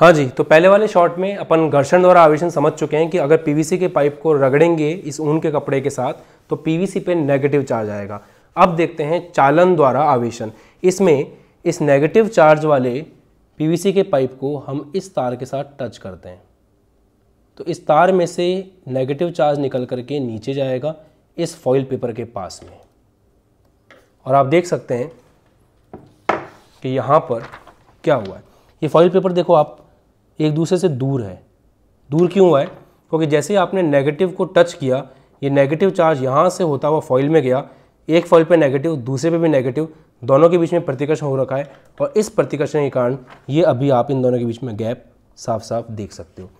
हाँ जी तो पहले वाले शॉट में अपन घर्षण द्वारा आवेशन समझ चुके हैं कि अगर पीवीसी के पाइप को रगड़ेंगे इस ऊन के कपड़े के साथ तो पीवीसी पे नेगेटिव चार्ज आएगा अब देखते हैं चालन द्वारा आवेशन इसमें इस नेगेटिव चार्ज वाले पीवीसी के पाइप को हम इस तार के साथ टच करते हैं तो इस तार में से नेगेटिव चार्ज निकल करके नीचे जाएगा इस फॉइल पेपर के पास में और आप देख सकते हैं कि यहाँ पर क्या हुआ है ये फॉइल पेपर देखो आप एक दूसरे से दूर है दूर क्यों हुआ है क्योंकि जैसे ही आपने नेगेटिव को टच किया ये नेगेटिव चार्ज यहाँ से होता हुआ फॉइल में गया एक फॉइल पे नेगेटिव दूसरे पे भी नेगेटिव दोनों के बीच में प्रतिकर्षण हो रखा है और इस प्रतिकर्षण के कारण ये अभी आप इन दोनों के बीच में गैप साफ साफ देख सकते हो